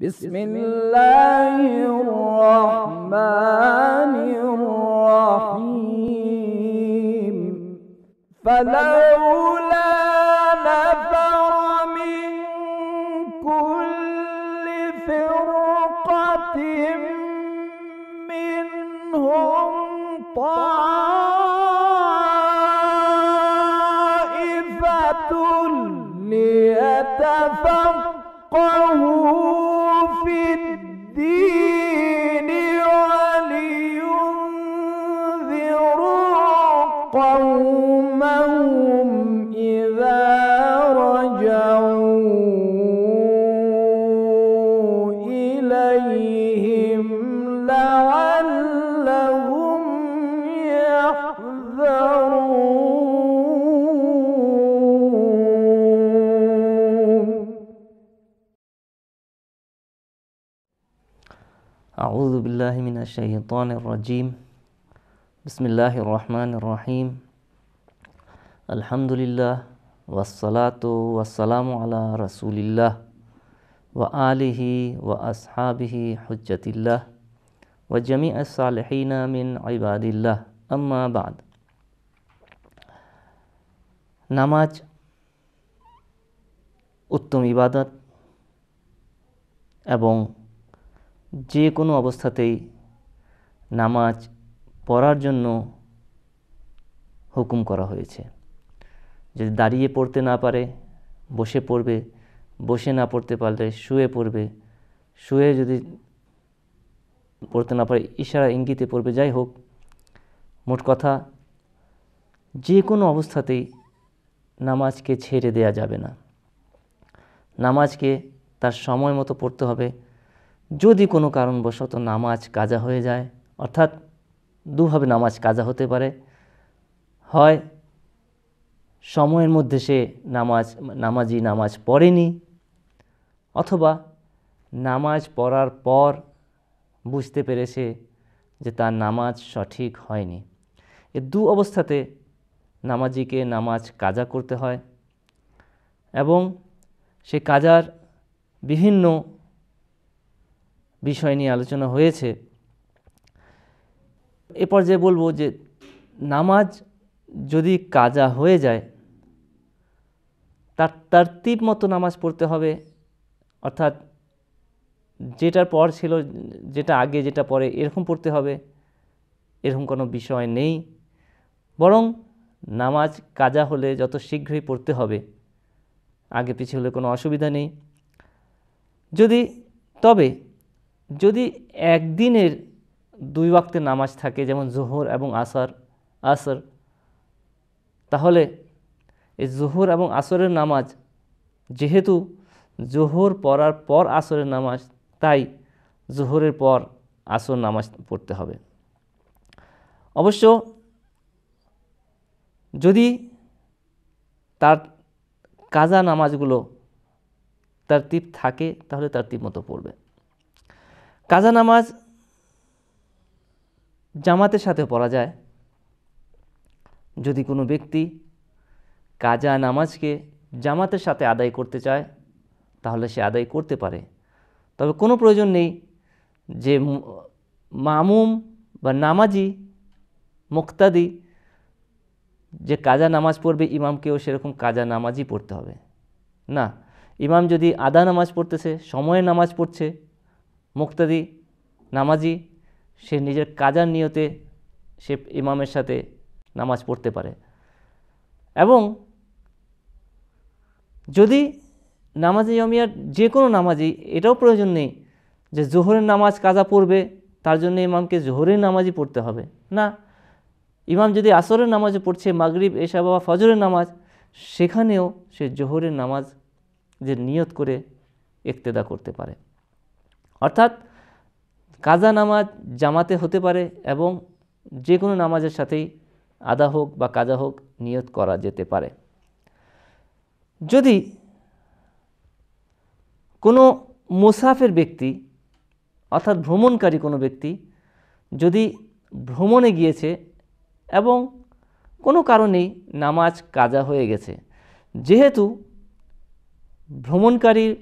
بسم الله الرحمن الرحيم فلولا قومهم إذا رجعوا إليهم لعلهم يحذرون أعوذ بالله من الشيطان الرجيم বিসমিল্লাহ রহমান রহিম আলহামদুলিল্লাহ ওয়াসালাত ওয়াসালাম আলা রসুলিল্লাহ ওয়া আলিহি ও আসহাবিহি হজ্জতিল্লাহ ওয়া জামি আসালহিনা মিন ইবাদিল্লাহ আম্মা নামাজ উত্তম ইবাদত এবং যে কোনো অবস্থাতেই নামাজ পড়ার জন্য হুকুম করা হয়েছে যদি দাঁড়িয়ে পড়তে না পারে বসে পড়বে বসে না পড়তে পারলে শুয়ে পড়বে শুয়ে যদি পড়তে না পারে ইশারা ইঙ্গিতে পড়বে যাই হোক মোট কথা যে কোনো অবস্থাতেই নামাজকে ছেড়ে দেয়া যাবে না নামাজকে তার সময় মতো পড়তে হবে যদি কোনো কারণবশত নামাজ কাজা হয়ে যায় অর্থাৎ দুভাবে নামাজ কাজা হতে পারে হয় সময়ের মধ্যে সে নামাজ নামাজি নামাজ পড়েনি অথবা নামাজ পড়ার পর বুঝতে পেরেছে যে তার নামাজ সঠিক হয়নি এ দু অবস্থাতে নামাজিকে নামাজ কাজা করতে হয় এবং সে কাজার বিভিন্ন বিষয় নিয়ে আলোচনা হয়েছে এরপর যে বলবো যে নামাজ যদি কাজা হয়ে যায় তার তারতিব মতো নামাজ পড়তে হবে অর্থাৎ যেটার পর ছিল যেটা আগে যেটা পরে এরকম পড়তে হবে এরকম কোনো বিষয় নেই বরং নামাজ কাজা হলে যত শীঘ্রই পড়তে হবে আগে পিছিয়ে হলে কোনো অসুবিধা নেই যদি তবে যদি একদিনের দুই ওয়াক্তের নামাজ থাকে যেমন জোহর এবং আসর আসর তাহলে এই জোহর এবং আসরের নামাজ যেহেতু জোহর পড়ার পর আসরের নামাজ তাই জোহরের পর আসর নামাজ পড়তে হবে অবশ্য যদি তার কাজা নামাজগুলো তার তীপ থাকে তাহলে তার তীপ মতো পড়বে কাজা নামাজ জামাতের সাথে পড়া যায় যদি কোনো ব্যক্তি কাজা নামাজকে জামাতের সাথে আদায় করতে চায় তাহলে সে আদায় করতে পারে তবে কোনো প্রয়োজন নেই যে মামুম বা নামাজি মুক্তাদি যে কাজা নামাজ পড়বে ইমামকেও সেরকম কাজা নামাজই পড়তে হবে না ইমাম যদি আদা নামাজ পড়তেছে সময়ে নামাজ পড়ছে মুক্তাদি নামাজি সে নিজের কাজার নিয়তে সে ইমামের সাথে নামাজ পড়তে পারে এবং যদি নামাজে জমিয়ার যে কোনো নামাজই এটাও প্রয়োজন নেই যে জোহরের নামাজ কাজা পড়বে তার জন্য ইমামকে জোহরের নামাজই পড়তে হবে না ইমাম যদি আসরের নামাজে পড়ছে মাগরিব এসা বাবা ফজরের নামাজ সেখানেও সে জোহরের নামাজ যে নিয়ত করে একতেদা করতে পারে অর্থাৎ কাজা নামাজ জামাতে হতে পারে এবং যে কোনো নামাজের সাথেই আদা হোক বা কাজা হোক নিয়ত করা যেতে পারে যদি কোনো মুসাফের ব্যক্তি অর্থাৎ ভ্রমণকারী কোনো ব্যক্তি যদি ভ্রমণে গিয়েছে এবং কোনো কারণেই নামাজ কাজা হয়ে গেছে যেহেতু ভ্রমণকারীর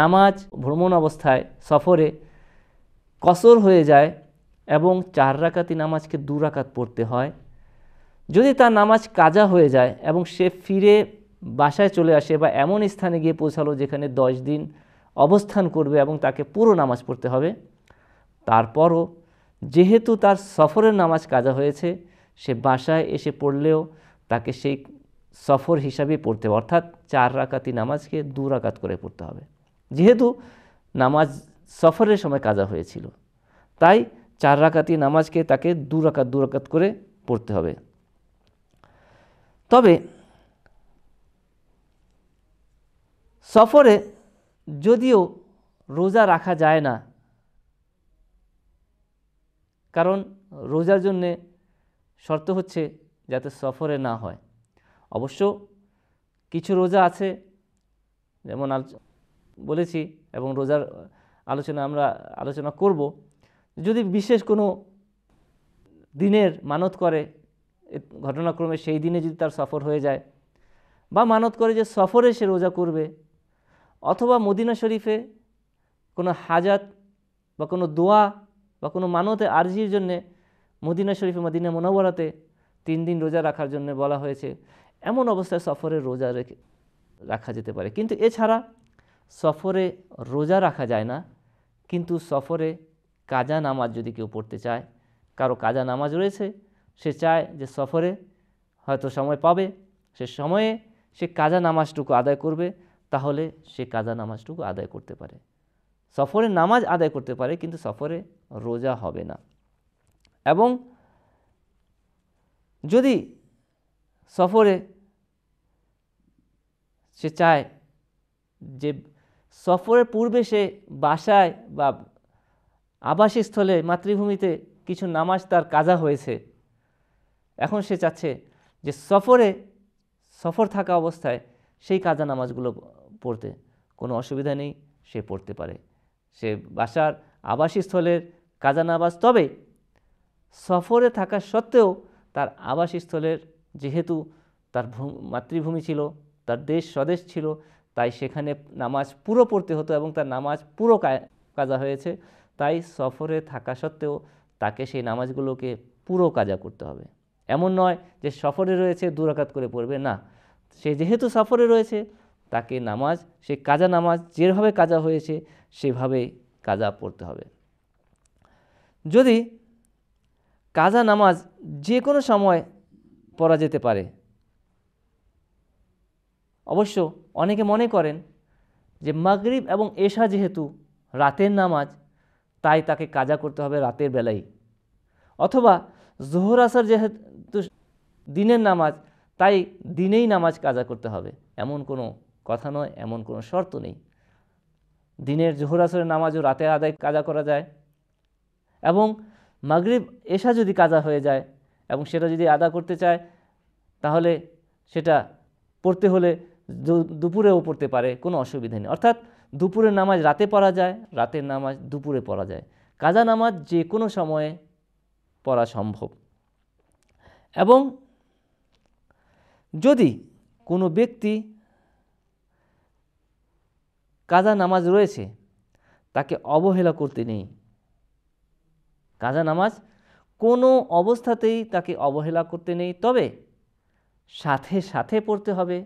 নামাজ ভ্রমণ অবস্থায় সফরে কসর হয়ে যায় এবং চার রাকাতি নামাজকে দু রাকাত পড়তে হয় যদি তার নামাজ কাজা হয়ে যায় এবং সে ফিরে বাসায় চলে আসে বা এমন স্থানে গিয়ে পৌঁছালো যেখানে দশ দিন অবস্থান করবে এবং তাকে পুরো নামাজ পড়তে হবে তারপরও যেহেতু তার সফরের নামাজ কাজা হয়েছে সে বাসায় এসে পড়লেও তাকে সেই সফর হিসাবে পড়তে হবে অর্থাৎ চার রাকাতি নামাজকে দু রাকাত করে পড়তে হবে যেহেতু নামাজ সফরের সময় কাজা হয়েছিল তাই চার রাকাতি নামাজকে তাকে দু রাকাত দু রাকাত করে পড়তে হবে তবে সফরে যদিও রোজা রাখা যায় না কারণ রোজার জন্যে শর্ত হচ্ছে যাতে সফরে না হয় অবশ্য কিছু রোজা আছে যেমন বলেছি এবং রোজার আলোচনা আমরা আলোচনা করব যদি বিশেষ কোনো দিনের মানত করে ঘটনাক্রমে সেই দিনে যদি তার সফর হয়ে যায় বা মানত করে যে সফরে সে রোজা করবে অথবা মদিনা শরীফে কোনো হাজাত বা কোনো দোয়া বা কোনো মানতে আর্জির জন্যে মদিনা শরীফে মদিনা মোনাবরাতে তিন দিন রোজা রাখার জন্য বলা হয়েছে এমন অবস্থায় সফরে রোজা রেখে রাখা যেতে পারে কিন্তু এছাড়া সফরে রোজা রাখা যায় না কিন্তু সফরে কাজা নামাজ যদি কেউ পড়তে চায় কারো কাজা নামাজ রয়েছে সে চায় যে সফরে হয়তো সময় পাবে সে সময়ে সে কাজা নামাজটুকু আদায় করবে তাহলে সে কাজা নামাজটুকু আদায় করতে পারে সফরে নামাজ আদায় করতে পারে কিন্তু সফরে রোজা হবে না এবং যদি সফরে সে চায় যে সফরের পূর্বে সে বাসায় বা আবাসস্থলে মাতৃভূমিতে কিছু নামাজ তার কাজা হয়েছে এখন সে চাচ্ছে যে সফরে সফর থাকা অবস্থায় সেই কাজা নামাজগুলো পড়তে কোনো অসুবিধা নেই সে পড়তে পারে সে বাসার আবাসস্থলের কাজা নামাজ তবে সফরে থাকা সত্ত্বেও তার আবাসস্থলের যেহেতু তার মাতৃভূমি ছিল তার দেশ স্বদেশ ছিল তাই সেখানে নামাজ পুরো পড়তে হতো এবং তার নামাজ পুরো কাজা হয়েছে তাই সফরে থাকা সত্ত্বেও তাকে সেই নামাজগুলোকে পুরো কাজা করতে হবে এমন নয় যে সফরে রয়েছে দুরাকাত করে পড়বে না সে যেহেতু সফরে রয়েছে তাকে নামাজ সে কাজা নামাজ যেভাবে কাজা হয়েছে সেভাবে কাজা পড়তে হবে যদি কাজা নামাজ যে কোনো সময় পড়া যেতে পারে অবশ্য অনেকে মনে করেন যে মাগরিব এবং এশা যেহেতু রাতের নামাজ তাই তাকে কাজা করতে হবে রাতের বেলায় অথবা জোহর আসার যেহেতু দিনের নামাজ তাই দিনেই নামাজ কাজা করতে হবে এমন কোনো কথা নয় এমন কোনো শর্ত নেই দিনের জোহর আসরের নামাজও রাতে আদায় কাজা করা যায় এবং মাগরিব এশা যদি কাজা হয়ে যায় এবং সেটা যদি আদা করতে চায় তাহলে সেটা পড়তে হলে দুপুরেও পড়তে পারে কোনো অসুবিধা নেই অর্থাৎ দুপুরের নামাজ রাতে পড়া যায় রাতের নামাজ দুপুরে পড়া যায় কাজা নামাজ যে কোনো সময়ে পড়া সম্ভব এবং যদি কোনো ব্যক্তি কাজা নামাজ রয়েছে তাকে অবহেলা করতে নেই কাজা নামাজ কোনো অবস্থাতেই তাকে অবহেলা করতে নেই তবে সাথে সাথে পড়তে হবে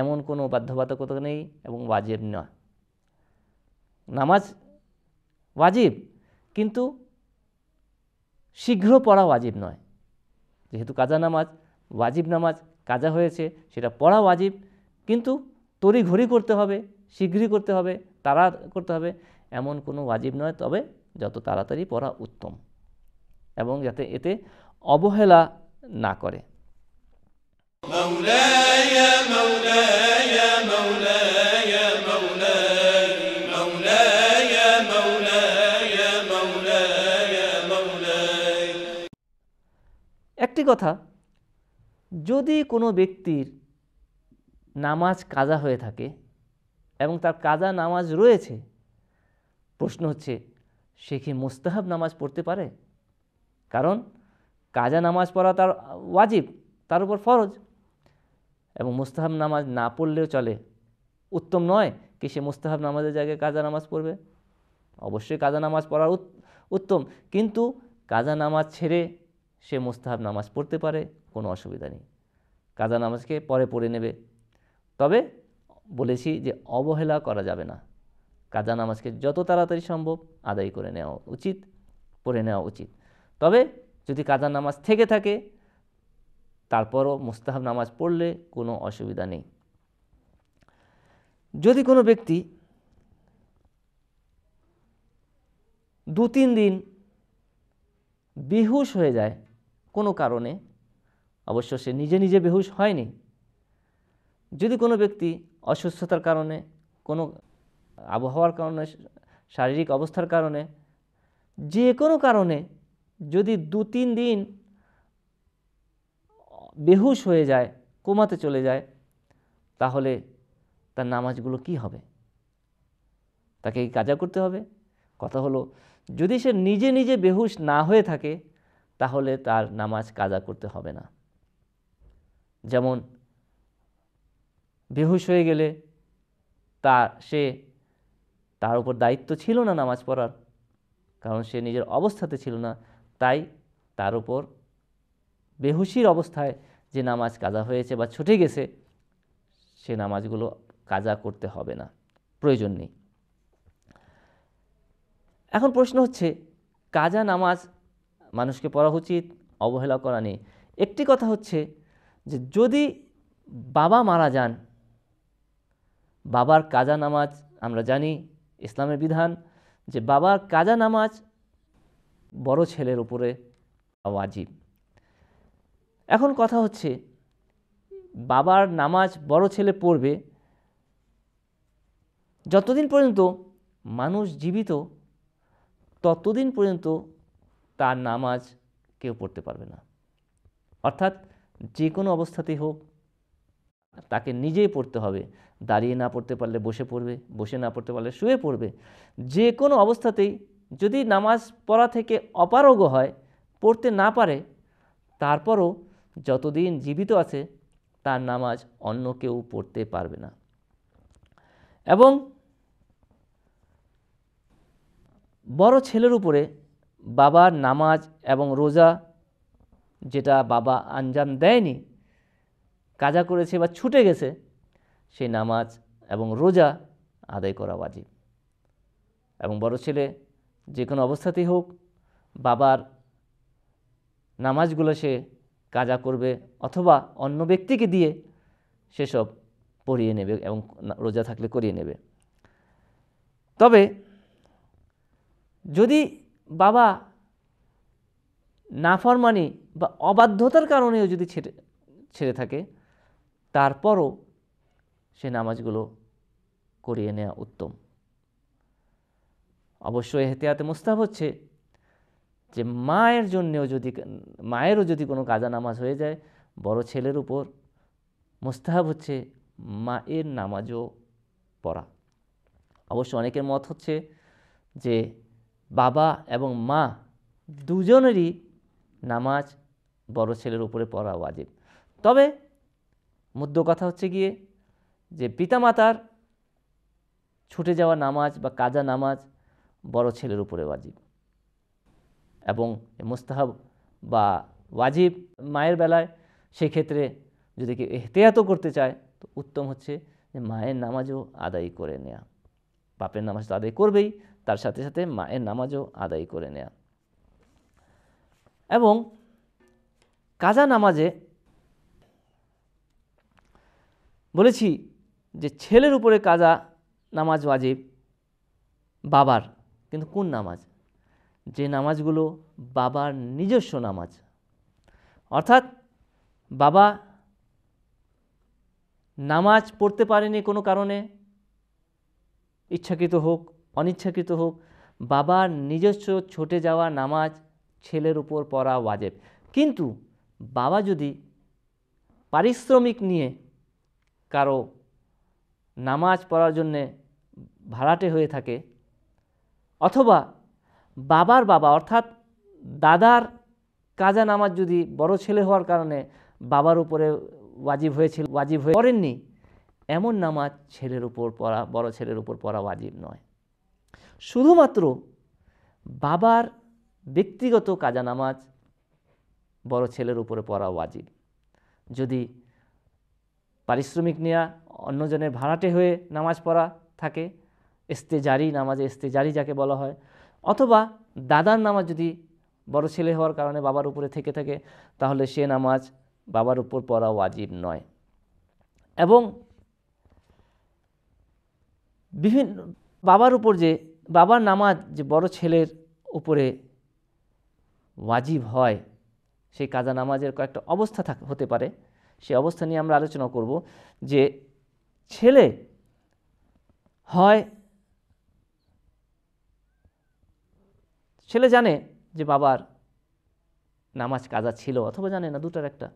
এমন কোনো বাধ্যবাধকতা নেই এবং ওয়াজিব নয় নামাজ ওয়াজিব কিন্তু শীঘ্র পড়া ওয়াজিব নয় যেহেতু কাজা নামাজ ওয়াজিব নামাজ কাজা হয়েছে সেটা পড়া ওয়াজিব কিন্তু তড়িঘড়ি করতে হবে শীঘ্রই করতে হবে তারা করতে হবে এমন কোনো ওয়াজিব নয় তবে যত তাড়াতাড়ি পড়া উত্তম এবং যাতে এতে অবহেলা না করে আরেকটি কথা যদি কোনো ব্যক্তির নামাজ কাজা হয়ে থাকে এবং তার কাজা নামাজ রয়েছে প্রশ্ন হচ্ছে সে কি মোস্তাহাব নামাজ পড়তে পারে কারণ কাজা নামাজ পড়া তার ওয়াজিব তার উপর ফরজ এবং মোস্তাহাব নামাজ না পড়লেও চলে উত্তম নয় কি সে মোস্তাহাব নামাজের জায়গায় কাজা নামাজ পড়বে অবশ্যই কাজা নামাজ পড়ার উত্তম কিন্তু কাজা নামাজ ছেড়ে সে মোস্তাহাব নামাজ পড়তে পারে কোনো অসুবিধা নেই কাজা নামাজকে পরে পড়ে নেবে তবে বলেছি যে অবহেলা করা যাবে না কাজা নামাজকে যত তাড়াতাড়ি সম্ভব আদায় করে নেওয়া উচিত পড়ে নেওয়া উচিত তবে যদি কাজা নামাজ থেকে থাকে তারপরও মুস্তাহাব নামাজ পড়লে কোনো অসুবিধা নেই যদি কোনো ব্যক্তি দু তিন দিন বেহুশ হয়ে যায় কোনো কারণে অবশ্য সে নিজে নিজে বেহুশ হয়নি যদি কোনো ব্যক্তি অসুস্থতার কারণে কোনো আবহাওয়ার কারণে শারীরিক অবস্থার কারণে যে কোনো কারণে যদি দু তিন দিন বেহুশ হয়ে যায় কোমাতে চলে যায় তাহলে তার নামাজগুলো কি হবে তাকে কাজা করতে হবে কথা হলো যদি সে নিজে নিজে বেহুশ না হয়ে থাকে তাহলে তার নামাজ কাজা করতে হবে না যেমন বেহুশ হয়ে গেলে তা সে তার উপর দায়িত্ব ছিল না নামাজ পড়ার কারণ সে নিজের অবস্থাতে ছিল না তাই তার উপর বেহুশির অবস্থায় যে নামাজ কাজা হয়েছে বা ছুটে গেছে সে নামাজগুলো কাজা করতে হবে না প্রয়োজন নেই এখন প্রশ্ন হচ্ছে কাজা নামাজ মানুষকে পড়া উচিত অবহেলা করা নেই একটি কথা হচ্ছে যে যদি বাবা মারা যান বাবার কাজা নামাজ আমরা জানি ইসলামের বিধান যে বাবার কাজা নামাজ বড় ছেলের উপরে ওয়াজিব এখন কথা হচ্ছে বাবার নামাজ বড় ছেলে পড়বে যতদিন পর্যন্ত মানুষ জীবিত ততদিন পর্যন্ত তার নামাজ কেউ পড়তে পারবে না অর্থাৎ যে কোনো অবস্থাতেই হোক তাকে নিজেই পড়তে হবে দাঁড়িয়ে না পড়তে পারলে বসে পড়বে বসে না পড়তে পারলে শুয়ে পড়বে যে কোনো অবস্থাতেই যদি নামাজ পড়া থেকে অপারগ হয় পড়তে না পারে তারপরও যতদিন জীবিত আছে তার নামাজ অন্য কেউ পড়তে পারবে না এবং বড় ছেলের উপরে বাবার নামাজ এবং রোজা যেটা বাবা আঞ্জাম দেয়নি কাজা করেছে বা ছুটে গেছে সেই নামাজ এবং রোজা আদায় করা বাজি এবং বড় ছেলে যে কোনো অবস্থাতেই হোক বাবার নামাজগুলো সে কাজা করবে অথবা অন্য ব্যক্তিকে দিয়ে সেসব পড়িয়ে নেবে এবং রোজা থাকলে করিয়ে নেবে তবে যদি বাবা নাফরমানি বা অবাধ্যতার কারণেও যদি ছেড়ে ছেড়ে থাকে তারপরও সে নামাজগুলো করিয়ে নেওয়া উত্তম অবশ্যই এহতিয়াতে মুস্তাব হচ্ছে যে মায়ের জন্যেও যদি মায়েরও যদি কোনো কাজা নামাজ হয়ে যায় বড় ছেলের উপর মুস্তাহাব হচ্ছে মায়ের নামাজও পড়া অবশ্য অনেকের মত হচ্ছে যে বাবা এবং মা দুজনেরই নামাজ বড় ছেলের উপরে পড়া ওয়াজিব তবে মধ্য কথা হচ্ছে গিয়ে যে পিতামাতার ছুটে যাওয়া নামাজ বা কাজা নামাজ বড় ছেলের উপরে ওয়াজিব এবং মুস্তাহাব বা ওয়াজিব মায়ের বেলায় সেক্ষেত্রে যদি কেউ এহতিয়াতও করতে চায় তো উত্তম হচ্ছে যে মায়ের নামাজও আদায় করে নেয়া বাপের নামাজ তো আদায় করবেই তার সাথে সাথে মায়ের নামাজও আদায় করে নেয়া এবং কাজা নামাজে বলেছি যে ছেলের উপরে কাজা নামাজ ওয়াজিব বাবার কিন্তু কোন নামাজ যে নামাজগুলো বাবার নিজস্ব নামাজ অর্থাৎ বাবা নামাজ পড়তে পারেনি কোনো কারণে ইচ্ছাকৃত হোক অনিচ্ছাকৃত হোক বাবার নিজস্ব ছুটে যাওয়া নামাজ ছেলের উপর পড়া ওয়াজেব কিন্তু বাবা যদি পারিশ্রমিক নিয়ে কারো নামাজ পড়ার জন্যে ভাড়াটে হয়ে থাকে অথবা বাবার বাবা অর্থাৎ দাদার কাজা নামাজ যদি বড় ছেলে হওয়ার কারণে বাবার উপরে ওয়াজিব হয়েছিল ওয়াজিব হয়ে পড়েননি এমন নামাজ ছেলের উপর পড়া বড় ছেলের উপর পড়া ওয়াজিব নয় শুধুমাত্র বাবার ব্যক্তিগত কাজা নামাজ বড় ছেলের উপরে পড়া ওয়াজিব যদি পারিশ্রমিক নেওয়া অন্যজনের ভাড়াটে হয়ে নামাজ পড়া থাকে জারি নামাজে জারি যাকে বলা হয় অথবা দাদার নামাজ যদি বড় ছেলে হওয়ার কারণে বাবার উপরে থেকে থাকে তাহলে সে নামাজ বাবার উপর পড়া ওয়াজিব নয় এবং বিভিন্ন বাবার উপর যে বাবার নামাজ যে বড় ছেলের উপরে ওয়াজিব হয় সেই কাজা নামাজের কয়েকটা অবস্থা থাক হতে পারে সেই অবস্থা নিয়ে আমরা আলোচনা করব যে ছেলে হয় ছেলে জানে যে বাবার নামাজ কাজা ছিল অথবা জানে না দুটার একটা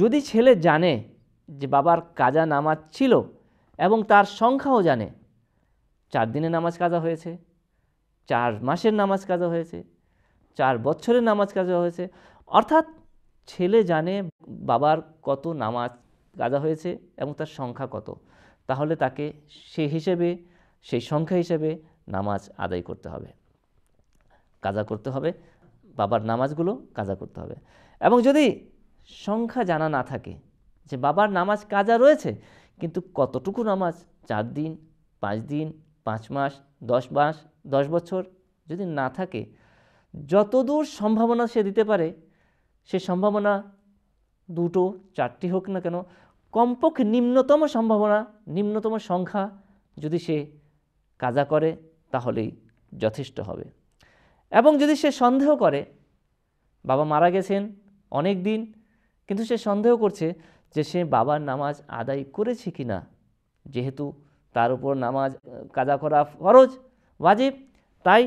যদি ছেলে জানে যে বাবার কাজা নামাজ ছিল এবং তার সংখ্যাও জানে চার দিনে নামাজ কাজা হয়েছে চার মাসের নামাজ কাজা হয়েছে চার বছরের নামাজ কাজা হয়েছে অর্থাৎ ছেলে জানে বাবার কত নামাজ কাজা হয়েছে এবং তার সংখ্যা কত তাহলে তাকে সে হিসেবে সেই সংখ্যা হিসেবে নামাজ আদায় করতে হবে কাজা করতে হবে বাবার নামাজগুলো কাজা করতে হবে এবং যদি সংখ্যা জানা না থাকে যে বাবার নামাজ কাজা রয়েছে কিন্তু কতটুকু নামাজ চার দিন পাঁচ দিন পাঁচ মাস দশ মাস দশ বছর যদি না থাকে যতদূর সম্ভাবনা সে দিতে পারে সে সম্ভাবনা দুটো চারটি হোক না কেন কমপক্ষে নিম্নতম সম্ভাবনা নিম্নতম সংখ্যা যদি সে কাজা করে তাহলেই যথেষ্ট হবে এবং যদি সে সন্দেহ করে বাবা মারা গেছেন অনেক দিন কিন্তু সে সন্দেহ করছে যে সে বাবার নামাজ আদায় করেছে কি না যেহেতু তার উপর নামাজ কাজা করা ফরজ ওয়াজিব তাই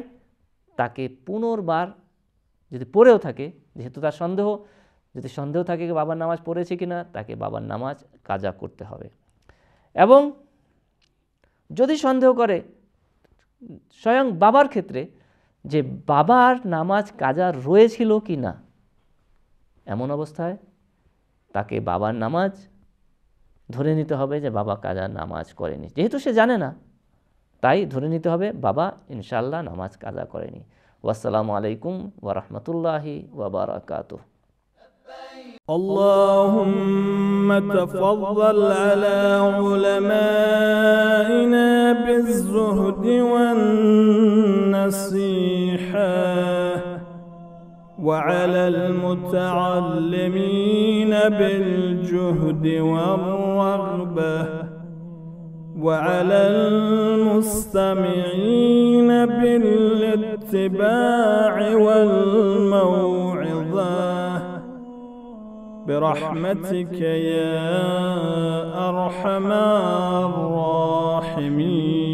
তাকে পুনর্বার যদি পড়েও থাকে যেহেতু তার সন্দেহ যদি সন্দেহ থাকে বাবার নামাজ পড়েছে কিনা তাকে বাবার নামাজ কাজা করতে হবে এবং যদি সন্দেহ করে স্বয়ং বাবার ক্ষেত্রে যে বাবার নামাজ কাজা রয়েছিল কি না এমন অবস্থায় তাকে বাবার নামাজ ধরে নিতে হবে যে বাবা কাজা নামাজ করেনি যেহেতু সে জানে না তাই ধরে নিতে হবে বাবা ইনশাল্লাহ নামাজ কাজা করেনি ওয়াসালামু আলাইকুম ওরহমতুল্লাহি ওবরাকাত اللهم تفضل على علمائنا بالزهد والنصيحات وعلى المتعلمين بالجهد والرغبة وعلى المستمعين بالاتباع والموعظة برحمتك يا أرحم الراحمين